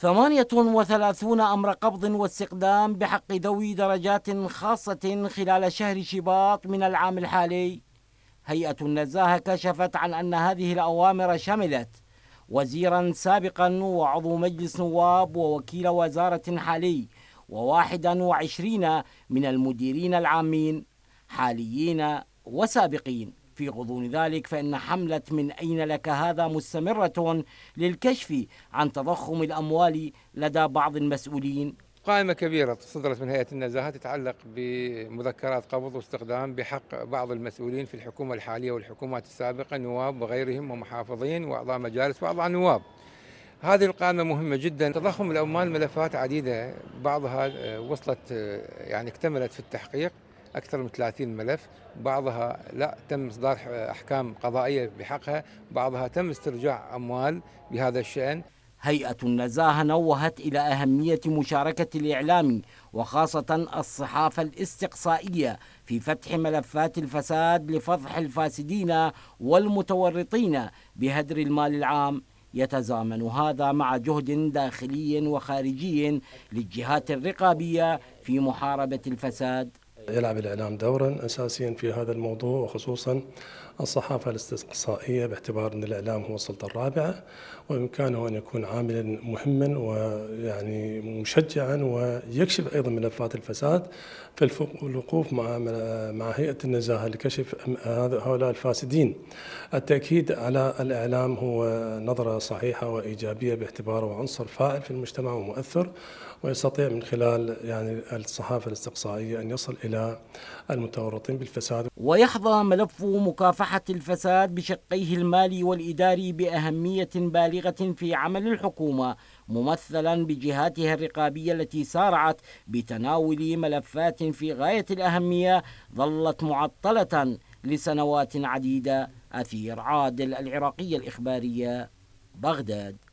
ثمانية وثلاثون أمر قبض واستقدام بحق ذوي درجات خاصة خلال شهر شباط من العام الحالي هيئة النزاهة كشفت عن أن هذه الأوامر شملت وزيرا سابقا وعضو مجلس نواب ووكيل وزارة حالي وواحدا وعشرين من المديرين العامين حاليين وسابقين في غضون ذلك فإن حملة من أين لك هذا مستمرة للكشف عن تضخم الأموال لدى بعض المسؤولين قائمة كبيرة صدرت من هيئة النزاهة تتعلق بمذكرات قبض واستخدام بحق بعض المسؤولين في الحكومة الحالية والحكومات السابقة نواب وغيرهم ومحافظين وأعضاء مجالس وأعضاء نواب هذه القائمة مهمة جدا تضخم الأموال ملفات عديدة بعضها آه، وصلت آه، يعني اكتملت في التحقيق أكثر من 30 ملف بعضها لا تم إصدار أحكام قضائية بحقها بعضها تم استرجاع أموال بهذا الشأن هيئة النزاهة نوهت إلى أهمية مشاركة الإعلام وخاصة الصحافة الاستقصائية في فتح ملفات الفساد لفضح الفاسدين والمتورطين بهدر المال العام يتزامن هذا مع جهد داخلي وخارجي للجهات الرقابية في محاربة الفساد يلعب الإعلام دورا أساسيا في هذا الموضوع وخصوصا الصحافة الاستقصائية باعتبار أن الإعلام هو السلطة الرابعة وإمكانه أن يكون عاملا مهما ويعني مشجعا ويكشف أيضا ملفات الفساد فالوقوف مع مع هيئة النزاهة لكشف هؤلاء الفاسدين التأكيد على الإعلام هو نظرة صحيحة وإيجابية باعتباره عنصر فاعل في المجتمع ومؤثر ويستطيع من خلال يعني الصحافة الاستقصائية أن يصل إلى المتورطين بالفساد ويحظى ملف مكافحة الفساد بشقيه المالي والإداري بأهمية بالغة في عمل الحكومة ممثلا بجهاتها الرقابية التي سارعت بتناول ملفات في غاية الأهمية ظلت معطلة لسنوات عديدة أثير عادل العراقية الإخبارية بغداد